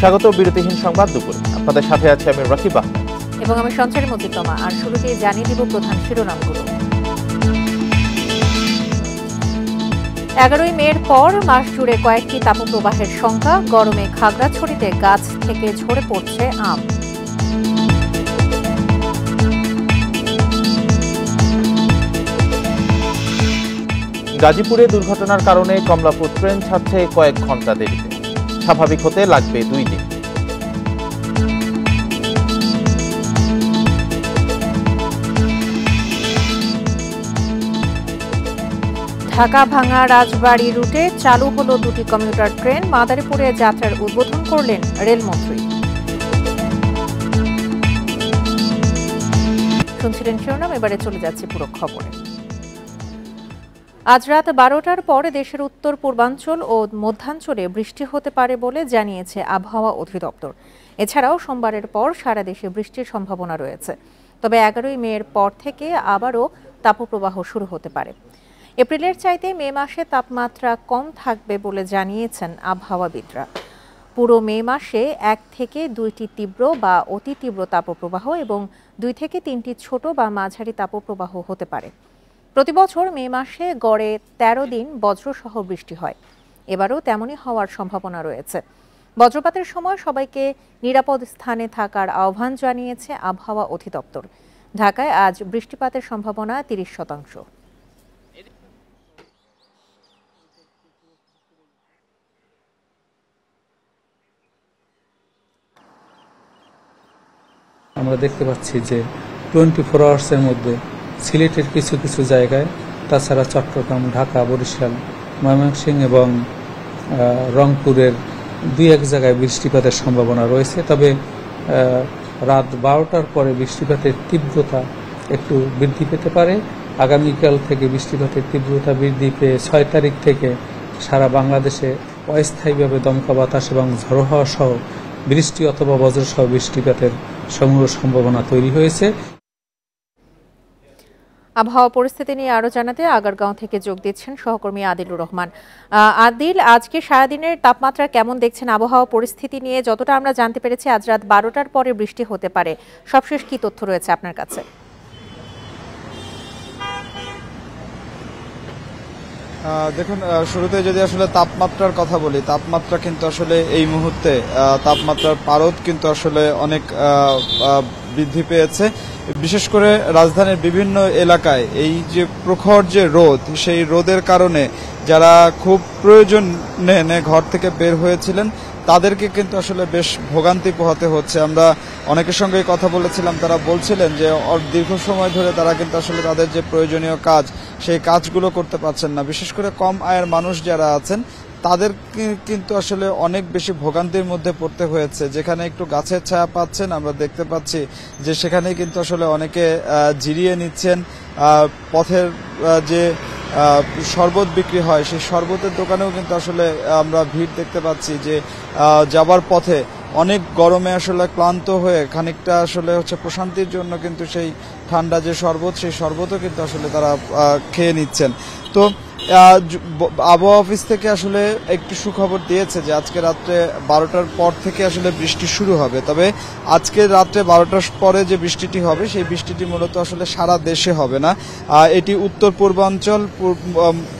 স্বাগত বিরতিহীন সংবাদ দুপুর আপনাদের সাথে আছে আমি রাকিবা এবং আমি মধ্যে মতিতমা আর শুরুতে জানিয়ে দিব প্রধান শিরোনামগুলো এগারোই মের পর মাস জুড়ে কয়েকটি তাপপ্রবাহের সংখ্যা গরমে খাগড়াছড়িতে গাছ থেকে ঝরে পড়ছে আম গাজীপুরে দুর্ঘটনার কারণে কমলাপুর ট্রেন ছাড়ছে কয়েক ঘন্টা দেরিতে স্বাভাবিক হতে লাগবে দুই দিন ঢাকা ভাঙা রাজবাড়ি রুটে চালু হলো দুটি কমিউটার ট্রেন মাদারীপুরে যাত্রার উদ্বোধন করলেন রেলমন্ত্রী শুনছিলেন শিরোনাম এবারে চলে যাচ্ছে পুরো খবরে আজ রাত বারোটার পর দেশের উত্তর পূর্বাঞ্চল ও মধ্যাঞ্চলে বৃষ্টি হতে পারে বলে জানিয়েছে আবহাওয়া অধিদপ্তর এছাড়াও সোমবারের পর সারা দেশে বৃষ্টির সম্ভাবনা রয়েছে তবে এগারোই মেয়ের পর থেকে আবারও তাপপ্রবাহ শুরু হতে পারে এপ্রিলের চাইতে মে মাসে তাপমাত্রা কম থাকবে বলে জানিয়েছেন আবহাওয়াবিদরা পুরো মে মাসে এক থেকে দুইটি তীব্র বা অতি তীব্র তাপপ্রবাহ এবং দুই থেকে তিনটি ছোট বা মাঝারি তাপপ্রবাহ হতে পারে প্রতিবছর মে মাসে গড়ে ১৩ দিন বজ্রসহ বৃষ্টি হয় এবারও তেমনই হওয়ার সম্ভাবনা রয়েছে বজ্রপাতের সময় সবাইকে নিরাপদ স্থানে থাকার আহ্বান জানিয়েছে আবহাওয়া অধিদপ্তর ঢাকায় আজ বৃষ্টিপাতের সম্ভাবনা তিরিশ শতাংশ আমরা দেখতে পাচ্ছি যে টোয়েন্টি ফোর আওয়ার্সের মধ্যে সিলেটের কিছু কিছু জায়গায় তাছাড়া চট্টগ্রাম ঢাকা বরিশাল ময়মনসিংহ এবং রংপুরের দুই এক জায়গায় বৃষ্টিপাতের সম্ভাবনা রয়েছে তবে রাত বারোটার পরে বৃষ্টিপাতের তীব্রতা একটু বৃদ্ধি পেতে পারে আগামীকাল থেকে বৃষ্টিপাতের তীব্রতা বৃদ্ধি পেয়ে ছয় তারিখ থেকে সারা বাংলাদেশে অস্থায়ীভাবে দমকা বাতাস এবং ঝড়ো হওয়া সহ বৃষ্টি অথবা বজ্রসহ বৃষ্টিপাতের সমূহ সম্ভাবনা তৈরি হয়েছে আবহাওয়া পরিস্থিতি নিয়ে আরও জানাতে আগারগাঁও থেকে যোগ দিচ্ছেন সহকর্মী আদিলুর রহমান আদিল আজকে সারাদিনের তাপমাত্রা কেমন দেখছেন আবহাওয়া পরিস্থিতি নিয়ে যতটা আমরা জানতে পেরেছি আজ রাত বারোটার পরে বৃষ্টি হতে পারে সবশেষ কি তথ্য রয়েছে আপনার কাছে দেখুন শুরুতে যদি আসলে তাপমাত্রার কথা বলি তাপমাত্রা কিন্তু আসলে এই মুহূর্তে তাপমাত্রার পারদ কিন্তু আসলে অনেক বৃদ্ধি পেয়েছে বিশেষ করে রাজধানীর বিভিন্ন এলাকায় এই যে প্রখর যে রোদ সেই রোদের কারণে যারা খুব প্রয়োজন নেনে ঘর থেকে বের হয়েছিলেন তাদেরকে কিন্তু আসলে বেশ ভোগান্তি পোহাতে হচ্ছে আমরা অনেকের সঙ্গেই কথা বলেছিলাম তারা বলছিলেন যে দীর্ঘ সময় ধরে তারা কিন্তু আসলে তাদের যে প্রয়োজনীয় কাজ সেই কাজগুলো করতে পারছেন না বিশেষ করে কম আয়ের মানুষ যারা আছেন তাদের কিন্তু আসলে অনেক বেশি ভোগান্তির মধ্যে পড়তে হয়েছে যেখানে একটু গাছের ছায়া পাচ্ছেন আমরা দেখতে পাচ্ছি যে সেখানে কিন্তু আসলে অনেকে জিরিয়ে নিচ্ছেন পথের যে শরবত বিক্রি হয় সেই শরবতের দোকানেও কিন্তু আসলে আমরা ভিড় দেখতে পাচ্ছি যে যাবার পথে অনেক গরমে আসলে ক্লান্ত হয়ে খানিকটা আসলে হচ্ছে প্রশান্তির জন্য কিন্তু সেই ঠান্ডা যে শরবত সেই শরবতও কিন্তু আসলে তারা খেয়ে নিচ্ছেন তো আবহাওয়া অফিস থেকে আসলে একটু সুখবর দিয়েছে যে আজকে রাত্রে বারোটার পর থেকে আসলে বৃষ্টি শুরু হবে তবে আজকে রাত্রে বারোটার পরে যে বৃষ্টিটি হবে সেই বৃষ্টিটি মূলত আসলে সারা দেশে হবে না এটি উত্তর পূর্বাঞ্চল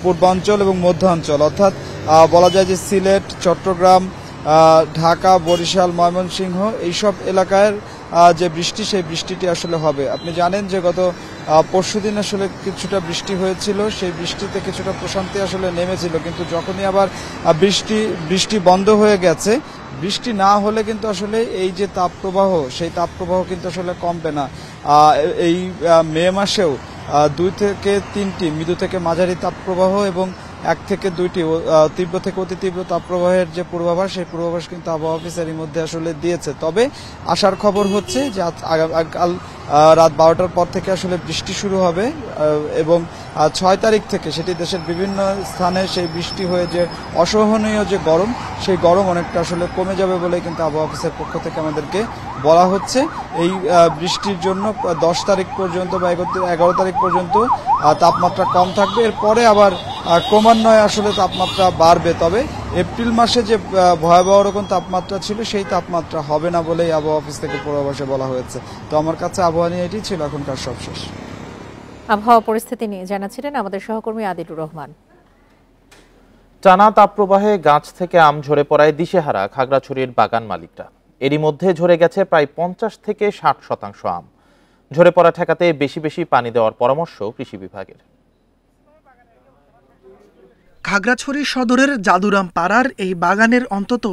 পূর্বাঞ্চল এবং মধ্যাঞ্চল অর্থাৎ বলা যায় যে সিলেট চট্টগ্রাম ঢাকা বরিশাল ময়মনসিংহ এইসব এলাকায় যে বৃষ্টি সেই বৃষ্টিটি আসলে হবে আপনি জানেন যে গত পরশুদিন আসলে কিছুটা বৃষ্টি হয়েছিল সেই বৃষ্টিতে কিছুটা প্রশান্তি আসলে নেমেছিল কিন্তু যখনই আবার বৃষ্টি বৃষ্টি বন্ধ হয়ে গেছে বৃষ্টি না হলে কিন্তু আসলে এই যে তাপপ্রবাহ সেই তাপপ্রবাহ কিন্তু আসলে কমবে না এই মে মাসেও দুই থেকে তিনটি মৃদু থেকে মাঝারি তাপপ্রবাহ এবং এক থেকে দুইটি তীব্র থেকে অতি তীব্র তাপপ্রবাহের যে পূর্বাভাস সেই পূর্বাভাস কিন্তু আবহাওয়া অফিস এরই মধ্যে আসলে দিয়েছে তবে আসার খবর হচ্ছে যে কাল রাত বারোটার পর থেকে আসলে বৃষ্টি শুরু হবে এবং ছয় তারিখ থেকে সেটি দেশের বিভিন্ন স্থানে সেই বৃষ্টি হয়ে যে অসহনীয় যে গরম সেই গরম অনেকটা আসলে কমে যাবে বলে কিন্তু আবহাওয়া অফিসের পক্ষ থেকে আমাদেরকে বলা হচ্ছে এই বৃষ্টির জন্য দশ তারিখ পর্যন্ত বা এগারো তারিখ পর্যন্ত তাপমাত্রা কম থাকবে এরপরে আবার ক্রমান্বয়ে আসলে তাপমাত্রা বাড়বে তবে এপ্রিল মাসে যে ভয়াবহ রকম তাপমাত্রা ছিল সেই তাপমাত্রা হবে না বলেই আবহাওয়া অফিস থেকে পূর্বাভাসে বলা হয়েছে তো আমার কাছে আবহাওয়া নিয়ে এটি ছিল এখনকার সবশেষ আবহাওয়া পরিস্থিতি নিয়ে জানাচ্ছিলেন আমাদের সহকর্মী আদিলুর রহমান টানা তাপপ্রবাহে গাছ থেকে আম ঝরে পড়ায় দিশেহারা খাগড়াছড়ির বাগান মালিকরা এরই মধ্যে ঝরে গেছে প্রায় পঞ্চাশ থেকে ষাট শতাংশ আম ঝরে পড়া ঠেকাতে বেশি বেশি পানি দেওয়ার পরামর্শ কৃষি বিভাগের খাগড়াছড়ি সদরের জাদুরাম পাড়ার এই বাগানের অন্তত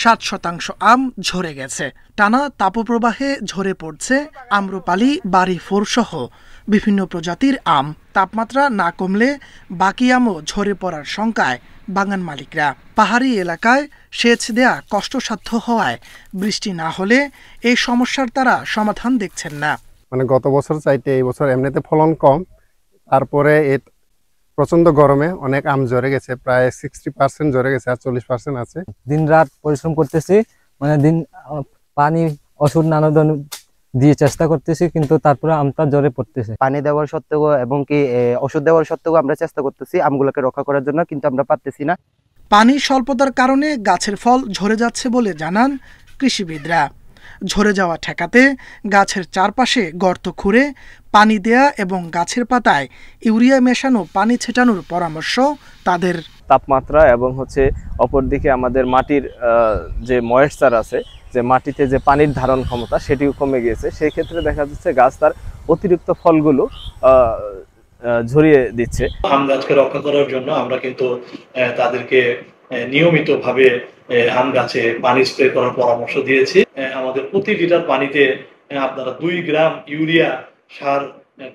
সাত শতাংশ আম ঝরে গেছে টানা তাপপ্রবাহে ঝরে পড়ছে আম্রপালি বাড়ি ফোরসহ বিভিন্ন প্রজাতির আম তাপমাত্রা না কমলে বাকি আমও ঝরে পড়ার শঙ্কায় বাগান মালিকরা পাহাড়ি এলাকায় সেচ দেয়া কষ্টসাধ্য হওয়ায় বৃষ্টি না হলে এই সমস্যার তারা সমাধান দেখছেন না মানে গত বছর চাইতে এই বছর এমনিতে ফলন কম তারপরে প্রচন্ড গরমে অনেক আম জ্বরে গেছে প্রায় সিক্সটি পার্সেন্ট জ্বরে গেছে আর চল্লিশ পার্সেন্ট আছে দিন রাত পরিশ্রম করতেছি মানে দিন পানি ওষুধ নানা ধরনের দিয়ে চেষ্টা করতেছি কিন্তু তারপরে আমটা জ্বরে পড়তেছে পানি দেওয়ার সত্ত্বেও এবং কি ওষুধ দেওয়ার সত্ত্বেও আমরা চেষ্টা করতেছি আমগুলোকে রক্ষা করার জন্য কিন্তু আমরা পারতেছি না পানি স্বল্পতার কারণে গাছের ফল ঝরে যাচ্ছে বলে জানান কৃষিবিদরা ঝরে যাওয়া ঠেকাতে গাছের চারপাশে গর্ত খুঁড়ে পানি দেয়া এবং গাছের পাতায় ইউরিয়া মেশানো পানি ছেটানোর পরামর্শ তাদের তাপমাত্রা এবং হচ্ছে অপরদিকে আমাদের মাটির যে ময়েশ্চার আছে যে মাটিতে যে পানির ধারণ ক্ষমতা সেটিও কমে গিয়েছে সেই ক্ষেত্রে দেখা যাচ্ছে গাছ তার অতিরিক্ত ফলগুলো ঝরিয়ে দিচ্ছে আম গাছকে রক্ষা করার জন্য আমরা কিন্তু তাদেরকে নিয়মিতভাবে আম গাছে পানি স্প্রে করার পরামর্শ দিয়েছি আমাদের প্রতি লিটার পানিতে আপনারা দুই গ্রাম ইউরিয়া সার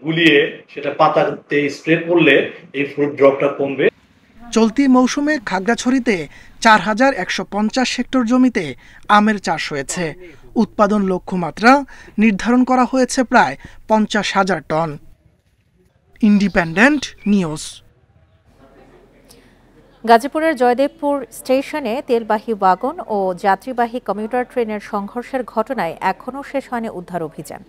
গুলিয়ে সেটা পাতাতে স্প্রে করলে এই ফ্রুট ড্রপটা কমবে চলতি মৌসুমে খাগড়াছড়িতে চার হাজার একশো পঞ্চাশ হেক্টর জমিতে আমের চাষ হয়েছে উৎপাদন লক্ষ্যমাত্রা নির্ধারণ করা হয়েছে প্রায় পঞ্চাশ হাজার টন ইন্ডিপেন্ডেন্ট নিউজ গাজীপুরের জয়দেবপুর স্টেশনে তেলবাহী ওয়াগন ও যাত্রীবাহী কমিউটার ট্রেনের সংঘর্ষের ঘটনায় এখনও শেষ হয়নি উদ্ধার অভিযান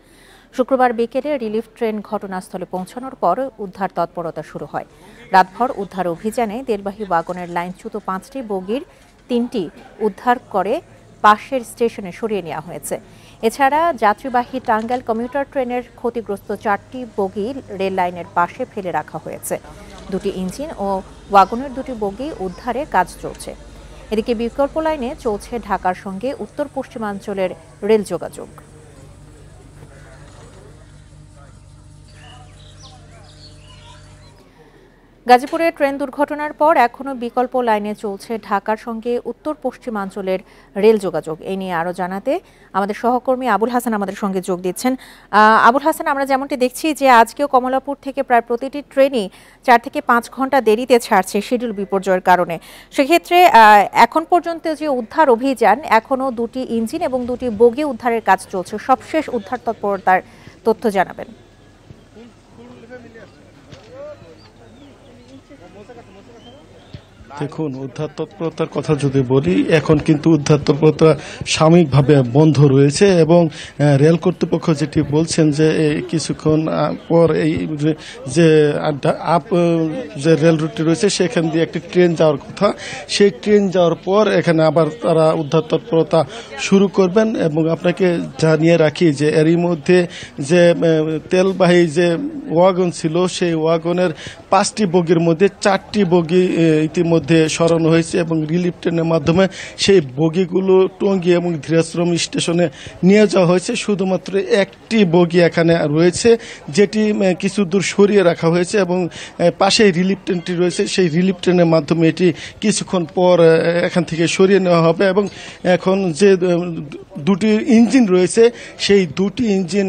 শুক্রবার বিকেলে রিলিফ ট্রেন ঘটনাস্থলে পৌঁছানোর পর উদ্ধার তৎপরতা শুরু হয় রাতভর উদ্ধার অভিযানে দেলবাহী ওয়াগনের লাইনচ্যুত পাঁচটি বগির তিনটি উদ্ধার করে পাশের স্টেশনে সরিয়ে নেওয়া হয়েছে এছাড়া যাত্রীবাহী টাঙ্গাইল কমিউটার ট্রেনের ক্ষতিগ্রস্ত চারটি বগি রেল লাইনের পাশে ফেলে রাখা হয়েছে দুটি ইঞ্জিন ও ওয়াগনের দুটি বগি উদ্ধারে কাজ চলছে এদিকে বিকল্প লাইনে চলছে ঢাকার সঙ্গে উত্তর পশ্চিমাঞ্চলের রেল যোগাযোগ গাজীপুরে ট্রেন দুর্ঘটনার পর এখনও বিকল্প লাইনে চলছে ঢাকার সঙ্গে উত্তর পশ্চিমাঞ্চলের রেল যোগাযোগ এই নিয়ে আরও জানাতে আমাদের সহকর্মী আবুল হাসান আমাদের সঙ্গে যোগ দিচ্ছেন আবুল হাসান আমরা যেমনটি দেখছি যে আজকেও কমলাপুর থেকে প্রায় প্রতিটি ট্রেনই চার থেকে পাঁচ ঘন্টা দেরিতে ছাড়ছে শিডিউল বিপর্যয়ের কারণে সেক্ষেত্রে এখন পর্যন্ত যে উদ্ধার অভিযান এখনও দুটি ইঞ্জিন এবং দুটি বগি উদ্ধারের কাজ চলছে সবশেষ উদ্ধার তৎপরতার তথ্য জানাবেন দেখুন উদ্ধার তৎপরতার কথা যদি বলি এখন কিন্তু উদ্ধার তৎপরতা সাময়িকভাবে বন্ধ রয়েছে এবং রেল কর্তৃপক্ষ যেটি বলছেন যে কিছুক্ষণ পর এই যে আপ যে রেল রুটটি রয়েছে সেখান দিয়ে একটি ট্রেন যাওয়ার কথা সেই ট্রেন যাওয়ার পর এখানে আবার তারা উদ্ধার তৎপরতা শুরু করবেন এবং আপনাকে জানিয়ে রাখি যে এরই মধ্যে যে তেলবাহী যে ওয়াগন ছিল সেই ওয়াগনের পাঁচটি বগির মধ্যে চারটি বগি ইতিমধ্যে মধ্যে সরানো হয়েছে এবং রিলিফ ট্রেনের মাধ্যমে সেই বগিগুলো টঙ্গি এবং ধীরাশ্রম স্টেশনে নিয়ে যাওয়া হয়েছে শুধুমাত্র একটি বগি এখানে রয়েছে যেটি কিছু দূর সরিয়ে রাখা হয়েছে এবং পাশেই রিলিফ ট্রেনটি রয়েছে সেই রিলিফ ট্রেনের মাধ্যমে এটি কিছুক্ষণ পর এখান থেকে সরিয়ে নেওয়া হবে এবং এখন যে দুটি ইঞ্জিন রয়েছে সেই দুটি ইঞ্জিন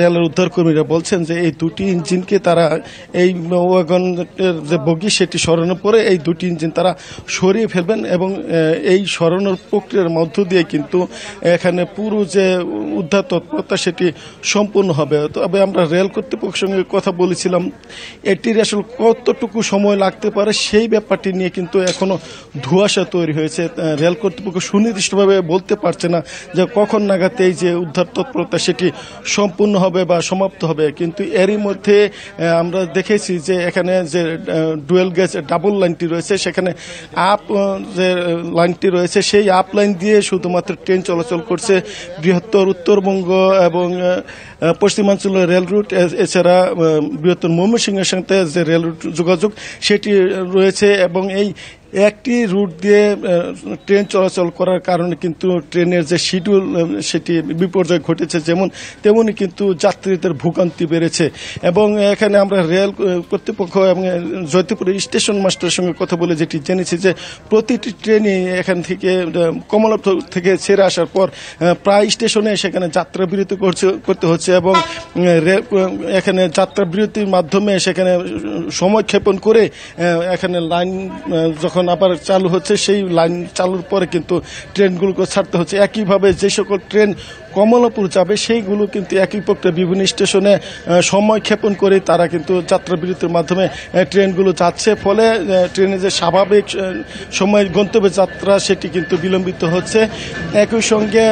রেলের উদ্ধারকর্মীরা বলছেন যে এই দুটি ইঞ্জিনকে তারা এই ওয়াগনের যে বগি সেটি সরানোর পরে এই দুটি ইঞ্জিন তারা সরিয়ে ফেলবেন এবং এই সরানোর প্রক্রিয়ার মধ্য দিয়ে কিন্তু এখানে পুরো যে উদ্ধার তৎপরতা সেটি সম্পূর্ণ হবে তবে আমরা রেল কর্তৃপক্ষের সঙ্গে কথা বলেছিলাম এটির আসলে কতটুকু সময় লাগতে পারে সেই ব্যাপারটি নিয়ে কিন্তু এখনও ধোঁয়াশা তৈরি হয়েছে রেল কর্তৃপক্ষ সুনির্দিষ্টভাবে বলতে পারছে না যে কখন নাগাদ এই যে উদ্ধার তৎপরতা সেটি সম্পূর্ণ হবে বা সমাপ্ত হবে কিন্তু এরই মধ্যে আমরা দেখেছি যে এখানে যে ডুয়েল গ্যাস ডাবল লাইনটি রয়েছে সেখানে আপ যে লাইনটি রয়েছে সেই আপ লাইন দিয়ে শুধুমাত্র ট্রেন চলাচল করছে বৃহত্তর উত্তরবঙ্গ এবং পশ্চিমাঞ্চলের রেল রুট এছাড়া বৃহত্তর ময়মনসিংহের সাথে যে রেল যোগাযোগ সেটি রয়েছে এবং এই একটি রুট দিয়ে ট্রেন চলাচল করার কারণে কিন্তু ট্রেনের যে শিডিউল সেটি বিপর্যয় ঘটেছে যেমন তেমনি কিন্তু যাত্রীদের ভোগান্তি বেড়েছে এবং এখানে আমরা রেল কর্তৃপক্ষ এবং জয়তীপুর স্টেশন মাস্টারের সঙ্গে কথা বলে যেটি জেনেছি যে প্রতিটি ট্রেনই এখান থেকে কমলাপুর থেকে ছেড়ে আসার পর প্রায় স্টেশনে সেখানে যাত্রা বিরতি করছে করতে হচ্ছে এবং এখানে যাত্রা বিরতির মাধ্যমে সেখানে সময় ক্ষেপণ করে এখানে লাইন যখন আবার চালু হচ্ছে সেই লাইন চালুর পরে কিন্তু ট্রেনগুলোকে ছাড়তে হচ্ছে একইভাবে যে সকল ট্রেন কমলাপুর যাবে সেইগুলো কিন্তু একই পক্ষে বিভিন্ন স্টেশনে সময় ক্ষেপণ করে তারা কিন্তু যাত্রাবিরতির মাধ্যমে ট্রেনগুলো যাচ্ছে ফলে ট্রেনে যে স্বাভাবিক সময় গন্তব্যে যাত্রা সেটি কিন্তু বিলম্বিত হচ্ছে একই সঙ্গে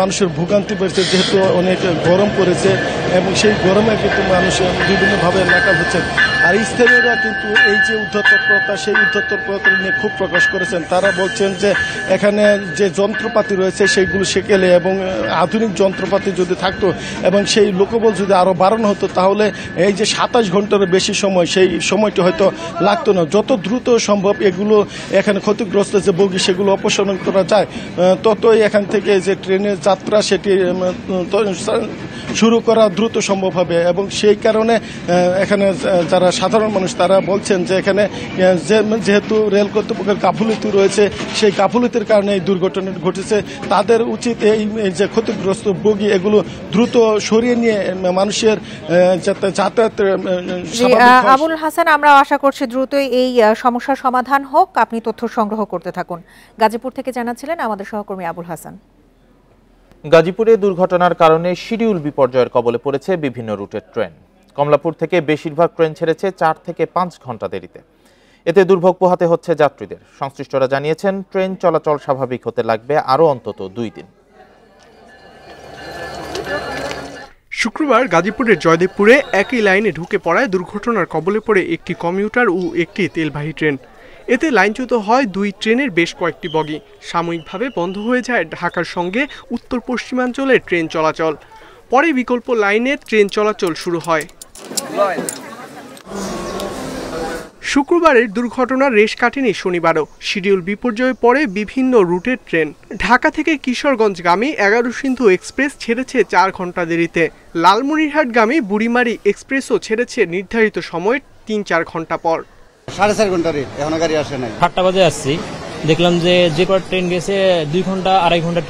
মানুষের ভোগান্তি বেড়েছে যেহেতু অনেক গরম পড়েছে এবং সেই গরমে কিন্তু মানুষ বিভিন্নভাবে নাকাল হচ্ছে আর স্থানীয়রা কিন্তু এই যে উদ্ধতপ্রতা সেই উদ্ধতপ্রতা নিয়ে খুব প্রকাশ করেছেন তারা বলছেন যে এখানে যে যন্ত্রপাতি রয়েছে সেইগুলো শেখেলে এবং আধুনিক যন্ত্রপাতি যদি থাকতো এবং সেই লোকবল যদি আরও বাড়ানো হতো তাহলে এই যে সাতাশ ঘন্টারও বেশি সময় সেই সময়টি হয়তো লাগতো না যত দ্রুত সম্ভব এগুলো এখানে ক্ষতিগ্রস্ত যে বগি সেগুলো অপসারণ করা যায় ততই এখান থেকে যে ট্রেনের যাত্রা সেটি শুরু করা দ্রুত সম্ভব হবে এবং সেই কারণে এখানে যারা সাধারণ মানুষ তারা বলছেন যে এখানে যেহেতু রেল কর্তৃপক্ষের গাফুলিতি রয়েছে সেই গাফুলিতির কারণে এই দুর্ঘটনা ঘটেছে তাদের উচিত এই যে ক্ষতিগ্রস্ত সমস্ত বগি এগুলো দ্রুত সরিয়ে নিয়ে মানুষের আবুল হাসান আমরা আশা করছি দ্রুত এই সমস্যার সমাধান হোক আপনি তথ্য সংগ্রহ করতে থাকুন গাজীপুর থেকে জানাচ্ছিলেন আমাদের সহকর্মী আবুল হাসান গাজীপুরে দুর্ঘটনার কারণে শিডিউল বিপর্যয়ের কবলে পড়েছে বিভিন্ন রুটের ট্রেন কমলাপুর থেকে বেশিরভাগ ট্রেন ছেড়েছে চার থেকে পাঁচ ঘন্টা দেরিতে এতে দুর্ভোগ পোহাতে হচ্ছে যাত্রীদের সংশ্লিষ্টরা জানিয়েছেন ট্রেন চলাচল স্বাভাবিক হতে লাগবে আরও অন্তত দুই দিন শুক্রবার গাজীপুরের জয়দেবপুরে একই লাইনে ঢুকে পড়ায় দুর্ঘটনার কবলে পড়ে একটি কমিউটার ও একটি তেলবাহী ট্রেন এতে লাইনচ্যুত হয় দুই ট্রেনের বেশ কয়েকটি বগি সাময়িকভাবে বন্ধ হয়ে যায় ঢাকার সঙ্গে উত্তর পশ্চিমাঞ্চলের ট্রেন চলাচল পরে বিকল্প লাইনে ট্রেন চলাচল শুরু হয় শুক্রবারের দুর্ঘটনার রেশ কাটেনি শনিবারও শিডিউল বিপর্যয়ে পড়ে বিভিন্ন রুটের ট্রেন ঢাকা থেকে কিশোরগঞ্জগামী এগারো সিন্ধু এক্সপ্রেস ছেড়েছে চার ঘন্টা দেরিতে লালমনিরহাটগামী বুড়িমারি এক্সপ্রেসও ছেড়েছে নির্ধারিত সময়ের তিন চার ঘন্টা পর সাড়ে চার ঘন্টা এখনো গাড়ি আসে নাই সাতটা বাজে আসছি দেখলাম যে যে কটা ট্রেন গেছে দুই ঘন্টা আড়াই ঘন্টা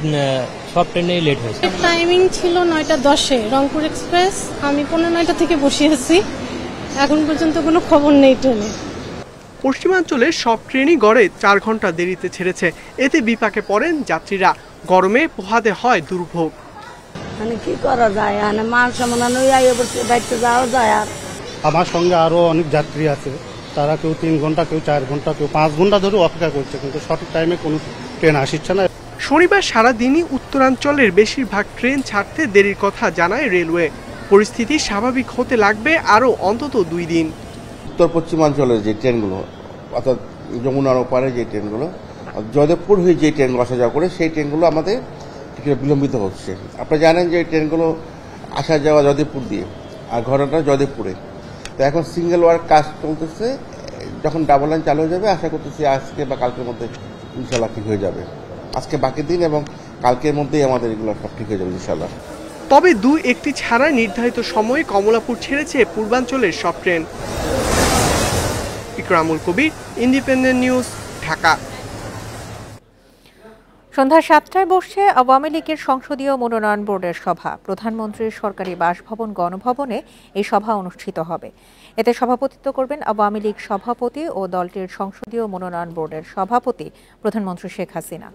সব ট্রেনেই লেট হয়েছে টাইমিং ছিল নয়টা দশে রংপুর এক্সপ্রেস আমি পনেরো নয়টা থেকে বসে আছি এখন পর্যন্ত কোনো খবর নেই ট্রেনে পশ্চিমাঞ্চলে সব ট্রেনই গড়ে চার ঘন্টা দেরিতে ছেড়েছে এতে বিপাকে পড়েন যাত্রীরা গরমে পোহাতে হয় দুর্ভোগ মানে কি করা যায় মানে মাল সামলানো দায়িত্বে যাওয়া যায় আর আমার সঙ্গে আরও অনেক যাত্রী আছে তারা কেউ তিন ঘন্টা কেউ চার ঘন্টা কেউ পাঁচ ঘন্টা ধরে অপেক্ষা করছে কিন্তু সঠিক টাইমে কোনো ট্রেন আসছে না শনিবার সারাদিনই উত্তরাঞ্চলের বেশিরভাগ ট্রেন ছাড়তে দেরির কথা জানায় রেলওয়ে পরিস্থিতি স্বাভাবিক হতে লাগবে আরও অন্তত দুই দিন উত্তর পশ্চিমাঞ্চলের যে ট্রেনগুলো অর্থাৎ যমুনার ওপারে যে ট্রেনগুলো জয়দেবপুর হয়ে যে ট্রেনগুলো আসা যাওয়া করে সেই ট্রেনগুলো আমাদের বিলম্বিত হচ্ছে আপনারা জানেন যে ট্রেনগুলো আসা যাওয়া জয়দেবপুর দিয়ে আর ঘটনাটা জয়দেবপুরে তো এখন সিঙ্গেল ওয়ার কাজ চলতেছে যখন ডাবল লাইন চালু হয়ে যাবে আশা করতেছি আজকে বা কালকের মধ্যে ইনশাল্লাহ ঠিক হয়ে যাবে আজকে বাকি দিন এবং কালকের মধ্যেই আমাদের এগুলো সব ঠিক হয়ে যাবে ইনশাল্লাহ তবে দু একটি ছাড়া নির্ধারিত সময়ে কমলাপুর ছেড়েছে পূর্বাঞ্চলের সব train Ikramul Kabir Independent News Dhaka সন্ধ্যা সাতটায় বসছে আওয়ামী লীগের সংসদীয় মনোনয়ন বোর্ডের সভা প্রধানমন্ত্রীর সরকারি বাসভবন গণভবনে এই সভা অনুষ্ঠিত হবে এতে সভাপতিত্ব করবেন আওয়ামী লীগ সভাপতি ও দলটির সংসদীয় মনোনয়ন বোর্ডের সভাপতি প্রধানমন্ত্রী শেখ হাসিনা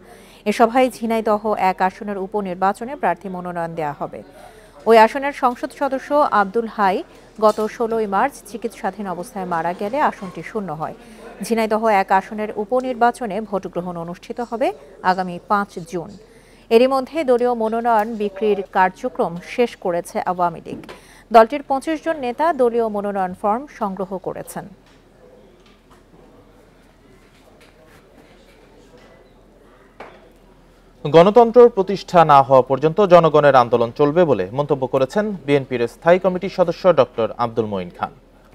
এ সভায় ঝিনাইদহ এক আসনের উপনির্বাচনে প্রার্থী মনোনয়ন দেয়া হবে ওই আসনের সংসদ সদস্য আব্দুল হাই গত ষোলোই মার্চ চিকিৎসাধীন অবস্থায় মারা গেলে আসনটি শূন্য হয় ঝিনাইদহ এক আসনের উপনির্বাচনে ভোট গ্রহণ অনুষ্ঠিত হবে আগামী পাঁচ জুন এরই মধ্যে দলীয় মনোনয়ন বিক্রির কার্যক্রম শেষ করেছে আওয়ামী লীগ দলটির পঁচিশ জন নেতা দলীয় মনোনয়ন ফর্ম সংগ্রহ করেছেন গণতন্ত্র প্রতিষ্ঠা না হওয়া পর্যন্ত জনগণের আন্দোলন চলবে বলে মন্তব্য করেছেন বিএনপির স্থায়ী কমিটির সদস্য ডক্টর আব্দুল মঈন খান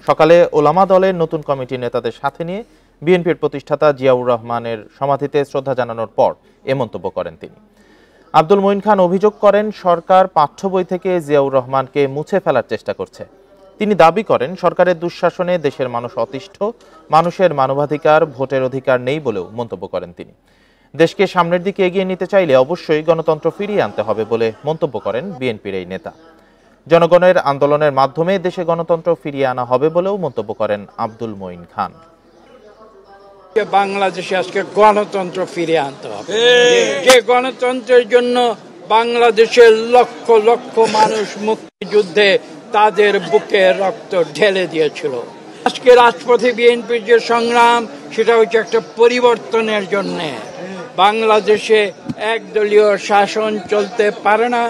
সকালে ওলামা দলের নতুন কমিটির নেতাদের সাথে নিয়ে বিএনপির প্রতিষ্ঠাতা জিয়াউর রহমানের সমাধিতে শ্রদ্ধা জানানোর পর এ মন্তব্য করেন তিনি আব্দুল মঈন খান অভিযোগ করেন সরকার পাঠ্য বই থেকে জিয়াউর রহমানকে মুছে ফেলার চেষ্টা করছে তিনি দাবি করেন সরকারের দুঃশাসনে দেশের মানুষ অতিষ্ঠ মানুষের মানবাধিকার ভোটের অধিকার নেই বলেও মন্তব্য করেন তিনি দেশকে সামনের দিকে এগিয়ে নিতে চাইলে অবশ্যই গণতন্ত্র ফিরিয়ে আনতে হবে বলে মন্তব্য করেন বিএনপির এই নেতা জনগণের আন্দোলনের মাধ্যমে দেশে গণতন্ত্র ফিরিয়ে আনা হবে বলেও মন্তব্য করেন আব্দুল মঈন খান বাংলাদেশে আজকে গণতন্ত্র ফিরে আনতে হবে যে গণতন্ত্রের জন্য বাংলাদেশের লক্ষ লক্ষ মানুষ মুক্তিযুদ্ধে তাদের বুকে রক্ত ঢেলে দিয়েছিল আজকে রাজপথে বিএনপির যে সংগ্রাম সেটা হচ্ছে একটা পরিবর্তনের জন্যে বাংলাদেশে একদলীয় শাসন চলতে পারে না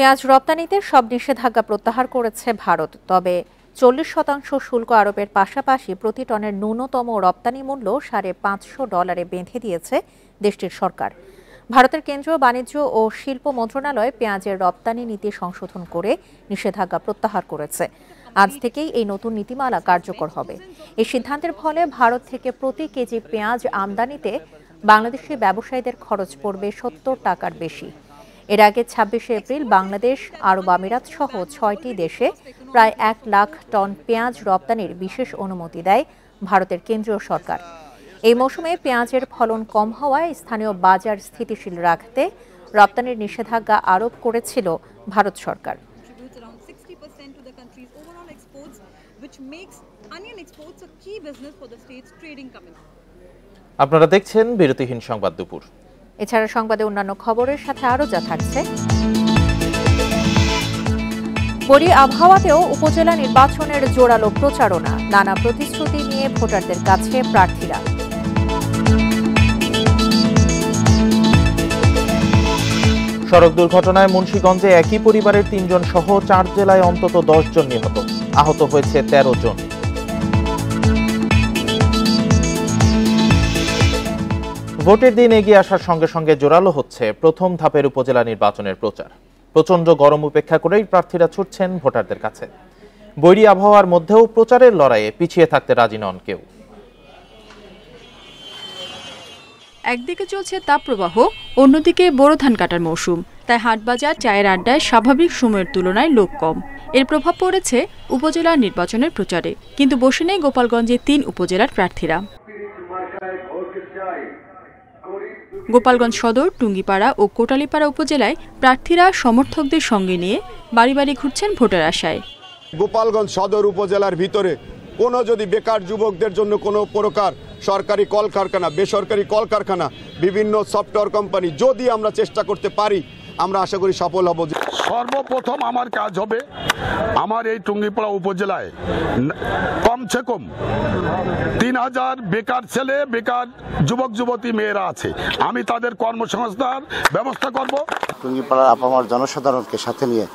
পেঁয়াজ রপ্তানিতে সব নিষেধাজ্ঞা প্রত্যাহার করেছে ভারত তবে চল্লিশ শতাংশ শুল্ক আরোপের পাশাপাশি প্রতি টনের ন্যূনতম রপ্তানি মূল্য সাড়ে পাঁচশো ডলারে বেঁধে দিয়েছে দেশটির সরকার ভারতের কেন্দ্রীয় বাণিজ্য ও শিল্প মন্ত্রণালয় পেঁয়াজের রপ্তানি নীতি সংশোধন করে নিষেধাজ্ঞা প্রত্যাহার করেছে আজ থেকেই এই নতুন নীতিমালা কার্যকর হবে এই সিদ্ধান্তের ফলে ভারত থেকে প্রতি কেজি পেঁয়াজ আমদানিতে বাংলাদেশি ব্যবসায়ীদের খরচ পড়বে সত্তর টাকার বেশি এর আগে ছাব্বিশে এপ্রিল বাংলাদেশ আরব আমিরাত সহ ছয়টি দেশে প্রায় এক লাখ টন পেঁয়াজ রপ্তানির বিশেষ অনুমতি দেয় ভারতের কেন্দ্রীয় সরকার এই মৌসুমে পেঁয়াজের ফলন কম হওয়ায় স্থানীয় বাজার স্থিতিশীল রাখতে রপ্তানির নিষেধাজ্ঞা আরোপ করেছিল ভারত সরকার আপনারা দেখছেন বিরতিহীন সংবাদ দুপুর এছাড়া সংবাদে অন্যান্য খবরের সাথে আরও যা থাকছে বড়ি আবহাওয়াতেও উপজেলা নির্বাচনের জোরালো প্রচারণা নানা প্রতিশ্রুতি নিয়ে ভোটারদের কাছে প্রার্থীরা সড়ক দুর্ঘটনায় মুন্সীগঞ্জে একই পরিবারের তিনজন সহ চার জেলায় অন্তত দশ জন নিহত আহত হয়েছে তেরো জন ভোটের দিন এগিয়ে আসার সঙ্গে সঙ্গে জোরালো হচ্ছে প্রথম ধাপের উপজেলা নির্বাচনের প্রচার প্রচণ্ড গরম উপেক্ষা করেই প্রার্থীরা ছুটছেন ভোটারদের কাছে বৈরী আবহাওয়ার মধ্যেও প্রচারের লড়াইয়ে পিছিয়ে থাকতে রাজি নন কেউ একদিকে চলছে তাপপ্রবাহ অন্যদিকে বোরো ধান কাটার মৌসুম তাই হাটবাজার চায়ের আড্ডায় স্বাভাবিক সময়ের তুলনায় লোক কম এর প্রভাব পড়েছে উপজেলা নির্বাচনের প্রচারে কিন্তু বসে নেই গোপালগঞ্জে তিন উপজেলার প্রার্থীরা গোপালগঞ্জ সদর টুঙ্গিপাড়া ও কোটালীপাড়া উপজেলায় প্রার্থীরা সমর্থকদের সঙ্গে নিয়ে বাড়ি বাড়ি ঘুরছেন ভোটার আশায় গোপালগঞ্জ সদর উপজেলার ভিতরে কোনো যদি বেকার যুবকদের জন্য কোনো প্রকার সরকারি কলকারখানা বেসরকারি কলকারখানা বিভিন্ন সফটওয়্যার কোম্পানি যদি আমরা চেষ্টা করতে পারি আমরা আশা করি সফল হব সর্বপ্রথম আমার কাজ হবে আমার এই টুঙ্গিপাড়া উপজেলায় কমছে কম তিন হাজার বেকার ছেলে বেকার যুবক যুবতী মেয়েরা আছে আমি তাদের কর্মসংস্থান ব্যবস্থা করব টুঙ্গিপাড়া আপামার জনসাধারণকে সাথে নিয়ে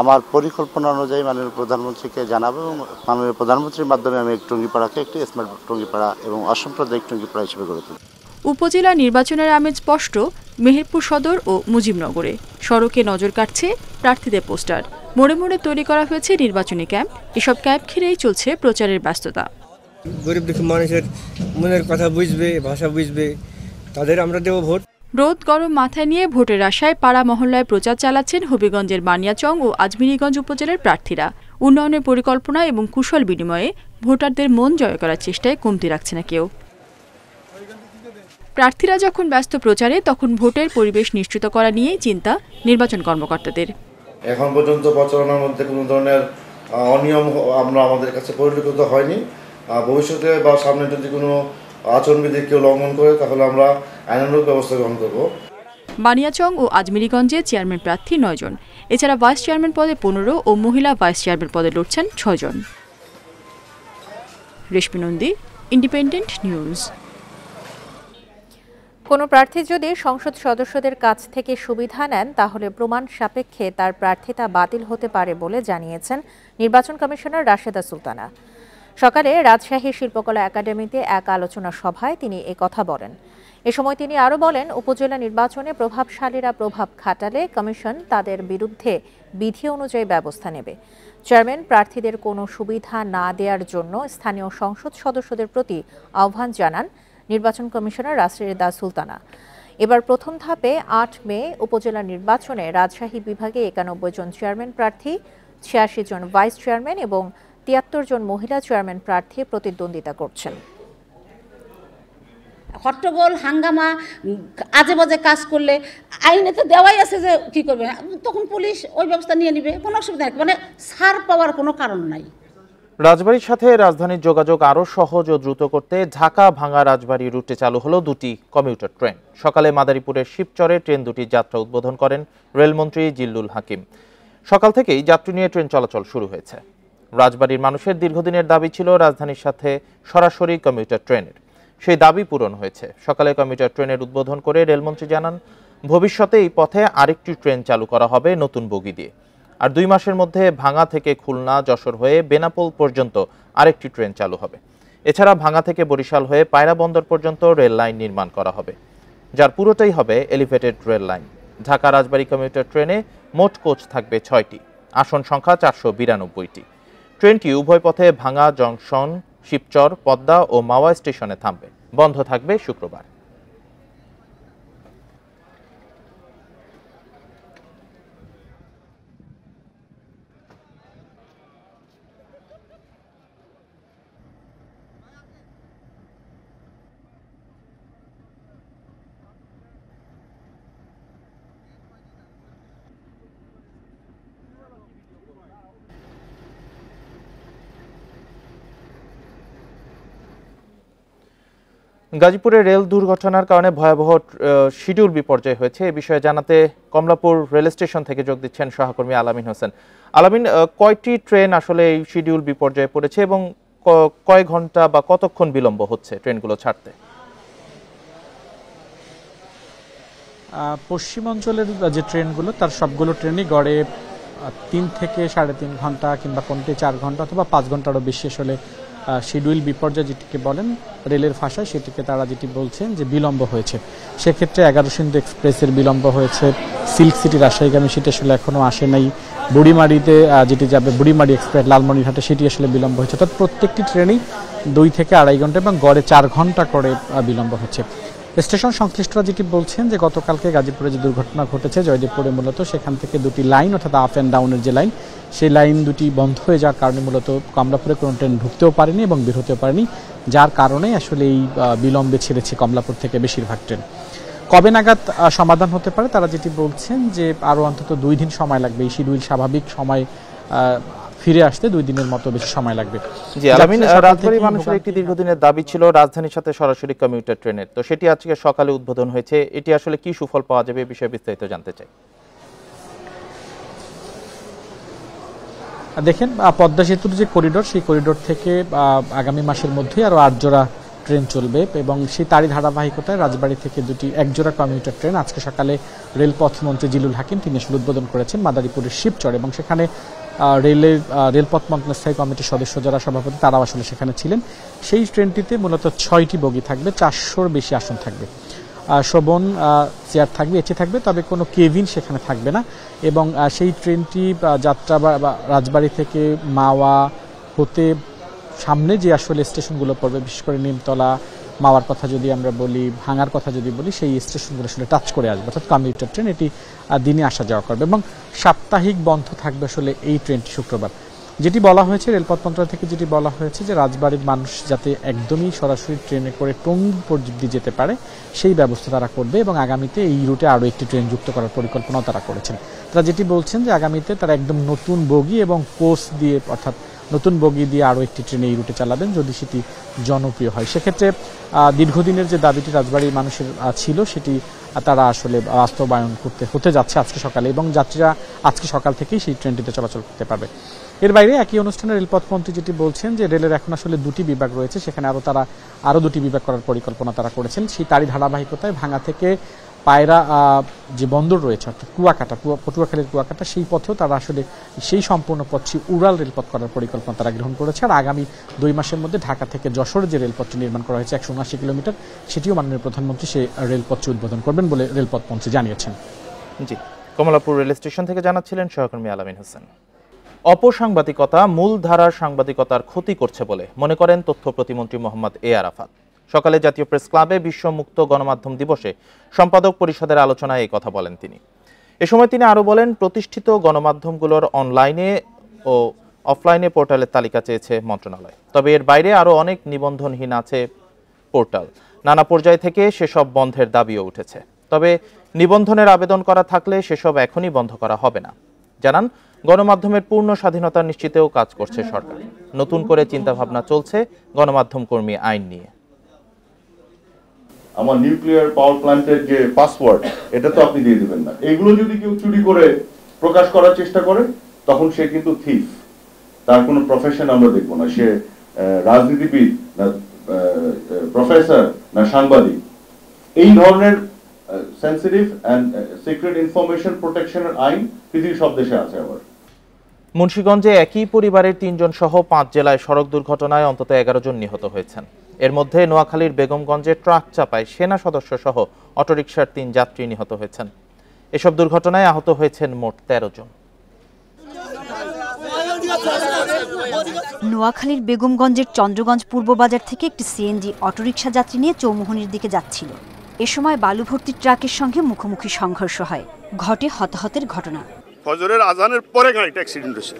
আমার পরিকল্পনা অনুযায়ী মাননীয় প্রধানমন্ত্রীকে জানাবো এবং মাননীয় প্রধানমন্ত্রীর মাধ্যমে আমি টুঙ্গিপাড়াকে একটি স্মার্ট টুঙ্গিপাড়া এবং অসাম্প্রদায়িক টুঙ্গিপাড়া হিসেবে গড়ে তুলব উপজেলা নির্বাচনের আমেজ স্পষ্ট মেহেরপুর সদর ও মুজিবনগরে সড়কে নজর কাটছে প্রার্থীদের পোস্টার মোড়ে মোড়ে তৈরি করা হয়েছে নির্বাচনী ক্যাম্প এসব ক্যাম্প ঘিরেই চলছে প্রচারের ব্যস্ততা গরিব দুঃখী মানুষের মনের কথা বুঝবে ভাষা বুঝবে তাদের আমরা দেব ভোট রোদ গরম মাথায় নিয়ে ভোটের আশায় পাড়া মহল্লায় প্রচার চালাচ্ছেন হবিগঞ্জের বানিয়াচং ও আজমিরিগঞ্জ উপজেলার প্রার্থীরা উন্নয়নের পরিকল্পনা এবং কুশল বিনিময়ে ভোটারদের মন জয় করার চেষ্টায় কমতি রাখছে না কেউ প্রার্থীরা যখন ব্যস্ত প্রচারে তখন ভোটের পরিবেশ নিশ্চিত করা নিয়েই চিন্তা নির্বাচন কর্মকর্তাদের এখন পর্যন্ত প্রচারণার মধ্যে কোনো ধরনের অনিয়ম আমরা আমাদের কাছে পরিলক্ষিত হয়নি ভবিষ্যতে বা সামনে যদি কোনো আচরণবিধি কেউ লঙ্ঘন করে তাহলে আমরা আইনানুগ ব্যবস্থা গ্রহণ করব বানিয়াচং ও আজমিরিগঞ্জে চেয়ারম্যান প্রার্থী নয়জন এছাড়া ভাইস চেয়ারম্যান পদে পনেরো ও মহিলা ভাইস চেয়ারম্যান পদে লড়ছেন ছজন রেশমি নন্দী ইন্ডিপেন্ডেন্ট নিউজ কোনো প্রার্থী যদি সংসদ সদস্যদের কাছ থেকে সুবিধা নেন তাহলে প্রমাণ সাপেক্ষে তার প্রার্থিতা বাতিল হতে পারে বলে জানিয়েছেন নির্বাচন কমিশনার রাশেদা সুলতানা সকালে রাজশাহী শিল্পকলা একাডেমিতে এক আলোচনা সভায় তিনি কথা বলেন এ সময় তিনি আরও বলেন উপজেলা নির্বাচনে প্রভাবশালীরা প্রভাব খাটালে কমিশন তাদের বিরুদ্ধে বিধি অনুযায়ী ব্যবস্থা নেবে চেয়ারম্যান প্রার্থীদের কোনো সুবিধা না দেওয়ার জন্য স্থানীয় সংসদ সদস্যদের প্রতি আহ্বান জানান নির্বাচন কমিশনার রাসরিদা সুলতানা এবার প্রথম ধাপে আট মে উপজেলা নির্বাচনে রাজশাহী বিভাগে একানব্বই জন চেয়ারম্যান প্রার্থী ছিয়াশি জন ভাইস চেয়ারম্যান এবং তিয়াত্তর জন মহিলা চেয়ারম্যান প্রার্থী প্রতিদ্বন্দ্বিতা করছেন হট্টগোল হাঙ্গামা আজে বাজে কাজ করলে আইনে তো দেওয়াই আছে যে কী করবে তখন পুলিশ ওই ব্যবস্থা নিয়ে নিবে কোনো অসুবিধা নেই মানে সার পাওয়ার কোনো কারণ নাই রাজবাড়ির সাথে রাজধানীর যোগাযোগ আরও সহজ ও দ্রুত করতে ঢাকা ভাঙা রাজবাড়ি রুটে চালু হলো দুটি কমিউটার ট্রেন সকালে মাদারীপুরের শিবচরে ট্রেন দুটির যাত্রা উদ্বোধন করেন রেলমন্ত্রী জিল্লুল হাকিম সকাল থেকেই যাত্রী নিয়ে ট্রেন চলাচল শুরু হয়েছে রাজবাড়ির মানুষের দীর্ঘদিনের দাবি ছিল রাজধানীর সাথে সরাসরি কমিউটার ট্রেনের সেই দাবি পূরণ হয়েছে সকালে কমিউটার ট্রেনের উদ্বোধন করে রেলমন্ত্রী জানান ভবিষ্যতে এই পথে আরেকটি ট্রেন চালু করা হবে নতুন বগি দিয়ে আর দুই মাসের মধ্যে ভাঙা থেকে খুলনা যশোর হয়ে বেনাপোল পর্যন্ত আরেকটি ট্রেন চালু হবে এছাড়া ভাঙা থেকে বরিশাল হয়ে পায়রা বন্দর পর্যন্ত রেল লাইন নির্মাণ করা হবে যার পুরোটাই হবে elevated rail line Dhaka Rajbari commuter ট্রেনে মোট কোচ থাকবে ছয়টি আসন সংখ্যা চারশো বিরানব্বইটি ট্রেনটি উভয় পথে ভাঙা জংশন শিবচর পদ্মা ও মাওয়া স্টেশনে থামবে বন্ধ থাকবে শুক্রবার গাজীপুরে রেল দুর্ঘটনার কারণে ভয়াবহ শিডিউল বিপর্যয় হয়েছে এ বিষয়ে জানাতে কমলাপুর রেল স্টেশন থেকে যোগ দিচ্ছেন সহকর্মী আলামিন হোসেন আলামিন কয়টি ট্রেন আসলে এই শিডিউল বিপর্যয়ে পড়েছে এবং কয় ঘন্টা বা কতক্ষণ বিলম্ব হচ্ছে ট্রেনগুলো ছাড়তে পশ্চিমাঞ্চলের যে ট্রেনগুলো তার সবগুলো ট্রেনই গড়ে তিন থেকে সাড়ে তিন ঘন্টা কিংবা কোনটি চার ঘন্টা অথবা পাঁচ ঘন্টারও বিশেষ হলে শিডিউল বিপর্যয় যেটিকে বলেন রেলের ভাষায় সেটিকে তারা যেটি বলছেন যে বিলম্ব হয়েছে সেক্ষেত্রে এগারো সিন্ধু এক্সপ্রেসের বিলম্ব হয়েছে সিল্ক সিটি রাজশাহীগামী সেটি আসলে এখনও আসে নাই বুড়িমারিতে যেটি যাবে বুড়িমারি এক্সপ্রেস লালমনিরহাটে সেটি আসলে বিলম্ব হয়েছে অর্থাৎ প্রত্যেকটি ট্রেনেই দুই থেকে আড়াই ঘন্টা এবং গড়ে চার ঘন্টা করে বিলম্ব হচ্ছে স্টেশন সংশ্লিষ্টরা যেটি বলছেন যে গতকালকে গাজীপুরে যে দুর্ঘটনা ঘটেছে জয়দেবপুরে মূলত সেখান থেকে দুটি লাইন অর্থাৎ আপ অ্যান্ড ডাউনের যে লাইন সেই লাইন দুটি বন্ধ হয়ে যাওয়ার কারণে মূলত কমলাপুরে কোনো ট্রেন ঢুকতেও পারেনি এবং বের হতেও পারেনি যার কারণে আসলে এই বিলম্বে ছেড়েছে কমলাপুর থেকে বেশিরভাগ ট্রেন কবে নাগাদ সমাধান হতে পারে তারা যেটি বলছেন যে আরও অন্তত দুই দিন সময় লাগবে এই শিডিউল স্বাভাবিক সময় ফিরে আসতে দুই দিনের মতো বেশি সময় লাগবে রাজধানীর মানুষের একটি দীর্ঘদিনের দাবি ছিল রাজধানীর সাথে সরাসরি কমিউটার ট্রেনের তো সেটি আজকে সকালে উদ্বোধন হয়েছে এটি আসলে কি সুফল পাওয়া যাবে এ বিষয়ে বিস্তারিত জানতে চাই দেখেন পদ্মা সেতুর যে করিডোর সেই করিডোর থেকে আগামী মাসের মধ্যেই আরও জোড়া ট্রেন চলবে এবং সেই তারই ধারাবাহিকতায় রাজবাড়ি থেকে দুটি একজোড়া কমিউটার ট্রেন আজকে সকালে রেলপথ মন্ত্রী জিলুল হাকিম তিনি আসলে উদ্বোধন করেছেন মাদারীপুরের শিবচর এবং সেখানে রেলের রেলপথ মন্ত্রণের স্থায়ী কমিটির সদস্য যারা সভাপতি তারাও আসলে সেখানে ছিলেন সেই ট্রেনটিতে মূলত ছয়টি বগি থাকবে চারশোর বেশি আসন থাকবে শোভন চেয়ার থাকবে এটি থাকবে তবে কোনো কেভিন সেখানে থাকবে না এবং সেই ট্রেনটি যাত্রা রাজবাড়ি থেকে মাওয়া হতে সামনে যে আসলে স্টেশনগুলো পড়বে বিশেষ করে নিমতলা মাওয়ার কথা যদি আমরা বলি ভাঙার কথা যদি বলি সেই স্টেশনগুলো আসলে টাচ করে আসবে অর্থাৎ কমিউটার ট্রেন এটি দিনে আসা যাওয়া করবে এবং সাপ্তাহিক বন্ধ থাকবে আসলে এই ট্রেনটি শুক্রবার যেটি বলা হয়েছে রেলপথ মন্ত্রণালয় থেকে যেটি বলা হয়েছে যে রাজবাড়ির মানুষ যাতে একদমই সরাসরি ট্রেনে করে টঙ্গী পর্যন্ত যেতে পারে সেই ব্যবস্থা তারা করবে এবং আগামীতে এই রুটে আরও একটি ট্রেন যুক্ত করার পরিকল্পনাও তারা করেছেন তারা যেটি বলছেন যে আগামীতে তারা একদম নতুন বগি এবং কোচ দিয়ে অর্থাৎ নতুন বগি দিয়ে আরও একটি ট্রেন এই রুটে চালাবেন যদি সেটি জনপ্রিয় হয় সেক্ষেত্রে দীর্ঘদিনের যে দাবিটি রাজবাড়ির মানুষের ছিল সেটি তারা আসলে বাস্তবায়ন করতে হতে যাচ্ছে আজকে সকালে এবং যাত্রীরা আজকে সকাল থেকেই সেই ট্রেনটিতে চলাচল করতে পারবে এর বাইরে একই অনুষ্ঠানে রেলপথ মন্ত্রী যেটি বলছেন যে রেলের এখন আসলে দুটি বিভাগ রয়েছে সেখানে আরও তারা আরও দুটি বিভাগ করার পরিকল্পনা তারা করেছেন সেই তারই ধারাবাহিকতায় ভাঙা থেকে পায়রা যে বন্দর রয়েছে অর্থাৎ কুয়াকাটা পটুয়াখালীর কুয়াকাটা সেই পথেও তারা আসলে সেই সম্পূর্ণ পথটি উড়াল রেলপথ করার পরিকল্পনা তারা গ্রহণ করেছে আর আগামী দুই মাসের মধ্যে ঢাকা থেকে যশোর যে রেলপথটি নির্মাণ করা হয়েছে একশো উনআশি কিলোমিটার সেটিও মাননীয় প্রধানমন্ত্রী সেই রেলপথটি উদ্বোধন করবেন বলে রেলপথ মন্ত্রী জানিয়েছেন জি কমলাপুর রেল স্টেশন থেকে জানাচ্ছিলেন সহকর্মী আলামিন হোসেন অপসাংবাদিকতা মূলধারার সাংবাদিকতার ক্ষতি করছে বলে মনে করেন তথ্য প্রতিমন্ত্রী মোহাম্মদ এ আরাফাত সকালে জাতীয় প্রেস ক্লাবে বিশ্ব মুক্ত গণমাধ্যম দিবসে সম্পাদক পরিষদের আলোচনায় এই কথা বলেন তিনি এ সময় তিনি আরও বলেন প্রতিষ্ঠিত গণমাধ্যমগুলোর অনলাইনে ও অফলাইনে পোর্টালের তালিকা চেয়েছে মন্ত্রণালয় তবে এর বাইরে আরও অনেক নিবন্ধনহীন আছে পোর্টাল নানা পর্যায় থেকে সেসব বন্ধের দাবিও উঠেছে তবে নিবন্ধনের আবেদন করা থাকলে সেসব এখনই বন্ধ করা হবে না জানান গণমাধ্যমের পূর্ণ স্বাধীনতা নিশ্চিতেও কাজ করছে সরকার নতুন করে ভাবনা চলছে গণমাধ্যম কর্মী আইন নিয়ে আমার নিউক্লিয়ার পাওয়ার প্ল্যান্টের যে পাসওয়ার্ড এটা তো আপনি দিয়ে দিবেন না এগুলো যদি কেউ চুরি করে প্রকাশ করার চেষ্টা করে তখন সে কিন্তু থিফ তার কোনো প্রফেশন আমরা দেখবো না সে রাজনীতিবিদ না প্রফেসর না সাংবাদিক এই ধরনের সেন্সিটিভ অ্যান্ড সিক্রেট ইনফরমেশন প্রোটেকশনের আইন পৃথিবীর সব দেশে আছে আবার মুন্সীগঞ্জে একই পরিবারের তিনজন সহ পাঁচ জেলায় সড়ক দুর্ঘটনায় অন্তত এগারো জন নিহত হয়েছেন এর মধ্যে নোয়াখালীর বেগমগঞ্জে ট্রাক চাপায় সেনা সদস্য সহ অটোরিকশার তিন যাত্রী নিহত হয়েছেন এসব দুর্ঘটনায় আহত হয়েছেন মোট তেরো জন নোয়াখালীর বেগমগঞ্জের চন্দ্রগঞ্জ পূর্ব বাজার থেকে একটি সিএনজি অটোরিকশা যাত্রী নিয়ে চৌমোহনির দিকে যাচ্ছিল এ সময় বালুভর্তি ট্রাকের সঙ্গে মুখোমুখি সংঘর্ষ হয় ঘটে হতাহতের ঘটনা ফজরের আজানের পরে গাড়িটা অ্যাক্সিডেন্ট হয়েছে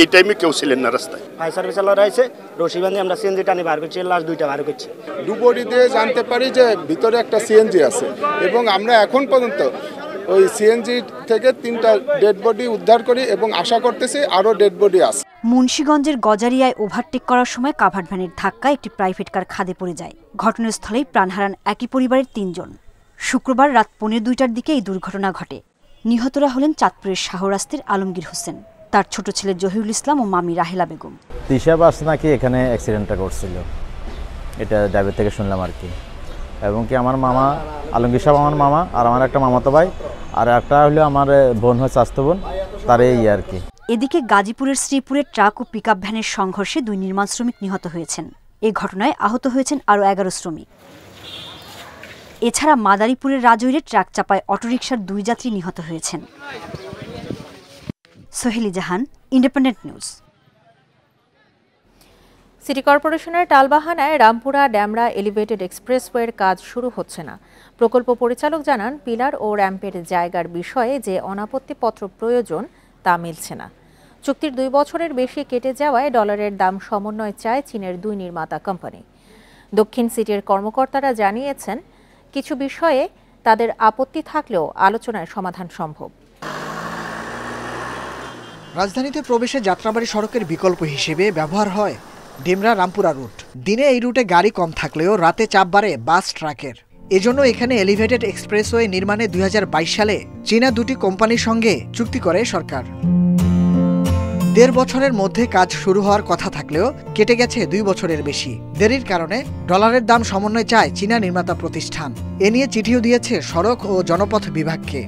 এই টাইমে কেউ ছিলেন না রাস্তায় ফায়ার সার্ভিস আলাদা রয়েছে রশি বাঁধে আমরা সিএনজি টানি বার করছি লাস্ট দুইটা বার করছি ডুবরি দিয়ে জানতে পারি যে ভিতরে একটা সিএনজি আছে এবং আমরা এখন পর্যন্ত ওই সিএনজি থেকে তিনটা ডেড বডি উদ্ধার করি এবং আশা করতেছি আরও ডেড বডি আছে মুন্সীগঞ্জের গজারিয়ায় ওভারটেক করার সময় কাভার ভ্যানের ধাক্কায় একটি প্রাইভেট কার খাদে পড়ে যায় ঘটনাস্থলেই প্রাণ হারান একই পরিবারের তিনজন শুক্রবার রাত পৌনে দুইটার দিকে এই দুর্ঘটনা ঘটে নিহতরা হলেন চাঁদপুরের শাহরাস্তির আলমগীর হোসেন তার ছোট ছেলে জহিরুল ইসলাম ও মামি রাহেলা বেগম তিশা বাস নাকি এখানে অ্যাক্সিডেন্টটা করছিল এটা ড্রাইভার থেকে শুনলাম আর কি এবং কি আমার মামা আলমগীর সাহেব আমার মামা আর আমার একটা মামাতো ভাই আর একটা হলো আমার বোন হয় স্বাস্থ্য বোন তার এই আর কি এদিকে গাজীপুরের শ্রীপুরের ট্রাক ও পিকআপ ভ্যানের সংঘর্ষে দুই নির্মাণ শ্রমিক নিহত হয়েছেন এই ঘটনায় আহত হয়েছেন আরও এগারো শ্রমিক এছাড়া মাদারীপুরের রাজৈরে ট্রাক চাপায় অটোরিকশার দুই যাত্রী নিহত হয়েছেন Soheli Jahan Independent News city কর্পোরেশনের টালবাহানায় রামপুরা ড্যামরা এলিভেটেড এক্সপ্রেসওয়ের কাজ শুরু হচ্ছে না প্রকল্প পরিচালক জানান পিলার ও র্যাম্পের জায়গার বিষয়ে যে অনাপত্তিপত্র প্রয়োজন তা মিলছে না চুক্তির দুই বছরের বেশি কেটে যাওয়ায় ডলারের দাম সমন্বয় চায় চীনের দুই নির্মাতা কোম্পানি দক্ষিণ সিটির কর্মকর্তারা জানিয়েছেন কিছু বিষয়ে তাদের আপত্তি থাকলেও আলোচনায় সমাধান সম্ভব রাজধানীতে প্রবেশে যাত্রাবাড়ি সড়কের বিকল্প হিসেবে ব্যবহার হয় ডেমরা রামপুরা রুট দিনে এই রুটে গাড়ি কম থাকলেও রাতে চাপ বাড়ে বাস ট্রাকের এজন্য এখানে এলিভেটেড এক্সপ্রেসওয়ে নির্মাণে দুই সালে চীনা দুটি কোম্পানির সঙ্গে চুক্তি করে সরকার দেড় বছরের মধ্যে কাজ শুরু হওয়ার কথা থাকলেও কেটে গেছে দুই বছরের বেশি দেরির কারণে ডলারের দাম সমন্বয় চায় চীনা নির্মাতা প্রতিষ্ঠান এ নিয়ে চিঠিও দিয়েছে সড়ক ও জনপথ বিভাগকে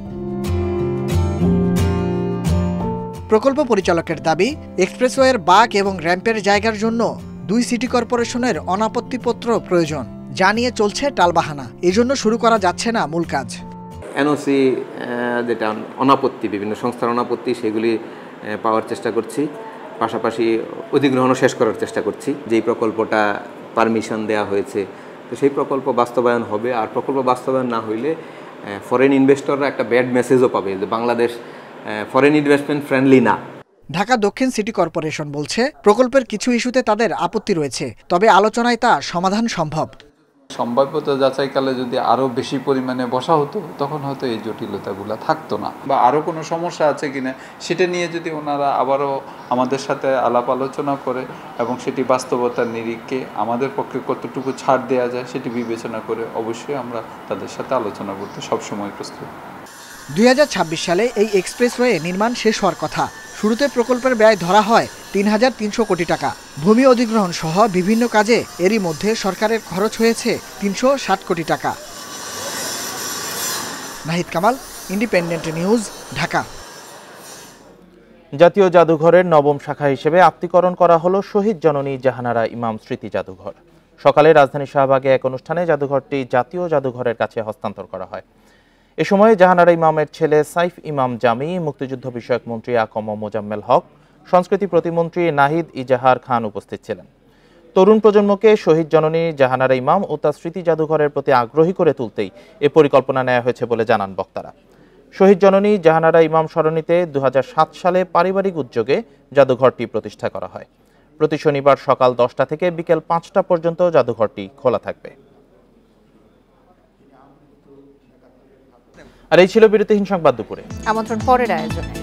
প্রকল্প পরিচালকের দাবি এক্সপ্রেসওয়ের বাক এবং র্যাম্পের জায়গার জন্য দুই সিটি কর্পোরেশনের অনাপত্তিপত্র প্রয়োজন যা নিয়ে চলছে টালবাহানা এজন্য শুরু করা যাচ্ছে না মূল কাজ এনওসি যেটা অনাপত্তি বিভিন্ন সংস্থার অনাপত্তি সেগুলি পাওয়ার চেষ্টা করছি পাশাপাশি অধিগ্রহণও শেষ করার চেষ্টা করছি যেই প্রকল্পটা পারমিশন দেয়া হয়েছে তো সেই প্রকল্প বাস্তবায়ন হবে আর প্রকল্প বাস্তবায়ন না হইলে ফরেন ইনভেস্টররা একটা ব্যাড মেসেজও পাবে যে বাংলাদেশ ফরেন ইনভেস্টমেন্ট ফ্রেন্ডলি না ঢাকা দক্ষিণ সিটি কর্পোরেশন বলছে প্রকল্পের কিছু ইস্যুতে তাদের আপত্তি রয়েছে তবে আলোচনায় তা সমাধান সম্ভব সম্ভাব্যতা যাচাইকালে যদি আরও বেশি পরিমাণে বসা হতো তখন হয়তো এই জটিলতাগুলো থাকতো না বা আরও কোনো সমস্যা আছে কিনা সেটা নিয়ে যদি ওনারা আবারও আমাদের সাথে আলাপ আলোচনা করে এবং সেটি বাস্তবতার নিরিখে আমাদের পক্ষে কতটুকু ছাড় দেওয়া যায় সেটি বিবেচনা করে অবশ্যই আমরা তাদের সাথে আলোচনা করতে সবসময় প্রস্তুত দুই সালে এই এক্সপ্রেসওয়ে নির্মাণ শেষ হওয়ার কথা শুরুতে প্রকল্পের ব্যয় ধরা হয় তিন হাজার তিনশো কোটি টাকা ভূমি অধিগ্রহণ সহ বিভিন্ন কাজে এরই মধ্যে সরকারের খরচ হয়েছে তিনশো ষাট কোটি টাকা নাহিদ কামাল ইন্ডিপেন্ডেন্ট নিউজ ঢাকা জাতীয় জাদুঘরের নবম শাখা হিসেবে আত্মীকরণ করা হলো শহীদ জননী জাহানারা ইমাম স্মৃতি জাদুঘর সকালে রাজধানী শাহবাগে এক অনুষ্ঠানে জাদুঘরটি জাতীয় জাদুঘরের কাছে হস্তান্তর করা হয় এ সময় জাহানারা ইমামের ছেলে সাইফ ইমাম জামি মুক্তিযুদ্ধ বিষয়ক মন্ত্রী আকম মোজাম্মেল হক সংস্কৃতি প্রতিমন্ত্রী নাহিদ ইজাহার খান উপস্থিত ছিলেন তরুণ প্রজন্মকে শহীদ জননী জাহানারা ইমাম ও তার স্মৃতি জাদুঘরের প্রতি আগ্রহী করে তুলতেই এ পরিকল্পনা নেওয়া হয়েছে বলে জানান বক্তারা শহীদ জননী জাহানারা ইমাম সরণিতে দু সালে পারিবারিক উদ্যোগে জাদুঘরটি প্রতিষ্ঠা করা হয় প্রতি শনিবার সকাল দশটা থেকে বিকেল পাঁচটা পর্যন্ত জাদুঘরটি খোলা থাকবে আর এই ছিল বিরতিহীন সংবাদ দুপুরে আমন্ত্রণ পরের আয়োজনে